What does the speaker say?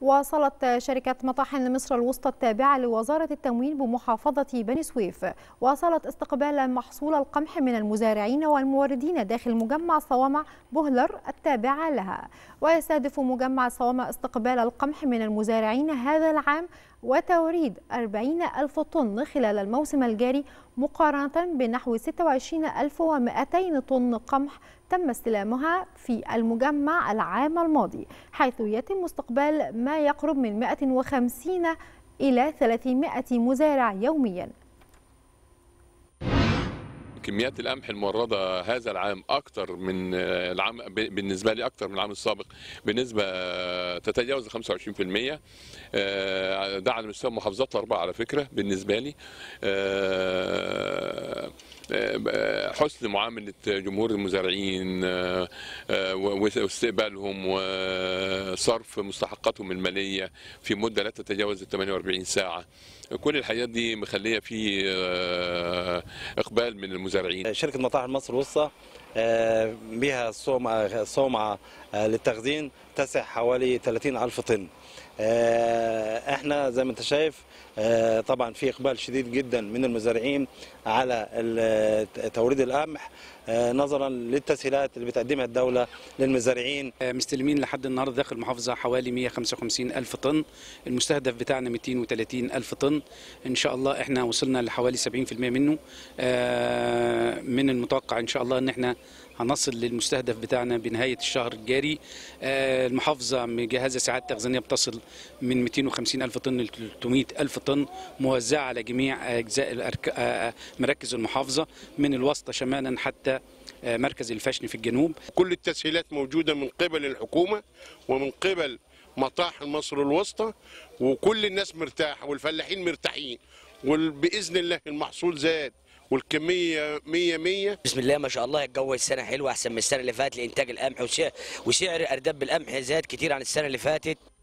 واصلت شركة مطاحن مصر الوسطى التابعة لوزارة التموين بمحافظة بني سويف واصلت استقبال محصول القمح من المزارعين والموردين داخل مجمع صوامع بهلر التابعة لها ويستهدف مجمع صوامع استقبال القمح من المزارعين هذا العام وتوريد 40 ألف طن خلال الموسم الجاري مقارنة بنحو 26200 طن قمح تم استلامها في المجمع العام الماضي حيث يتم استقبال ما يقرب من 150 إلى 300 مزارع يومياً كميات القمح المورده هذا العام اكثر من آه، العام بالنسبه لي اكثر من العام السابق بنسبه آه، تتجاوز 25% آه، ده على مستوى محافظات الاربعه على فكره بالنسبه لي حسن معامله جمهور المزارعين آه، آه، واستقبالهم وصرف مستحقاتهم الماليه في مده لا تتجاوز 48 ساعه كل الحاجات دي مخليه في آه، اقبال من المزارعين شركه مطاعم مصر الوسطى بها صومعه صومعه للتخزين تسع حوالي 30 ألف طن احنا زي ما انت شايف آه، طبعا في اقبال شديد جدا من المزارعين على آه، توريد القمح آه، نظرا للتسهيلات اللي بتقدمها الدوله للمزارعين مستلمين لحد النهارده داخل المحافظه حوالي 155 الف طن المستهدف بتاعنا 230 الف طن ان شاء الله احنا وصلنا لحوالي 70% منه من المتوقع ان شاء الله ان احنا هنصل للمستهدف بتاعنا بنهايه الشهر الجاري آه، المحافظه مجهزه ساعات تخزينيه بتصل من 250 الف طن ل 300 الف طن موزعه على جميع اجزاء آه، آه، مراكز المحافظه من الواسطه شمالا حتى مركز الفشن في الجنوب كل التسهيلات موجوده من قبل الحكومه ومن قبل مطاح مصر الوسطى وكل الناس مرتاحه والفلاحين مرتاحين وباذن الله المحصول زاد والكميه 100 100 بسم الله ما شاء الله الجو السنه حلوه احسن من السنه اللي فاتت لانتاج القمح وسعر ارداب القمح زاد كتير عن السنه اللي فاتت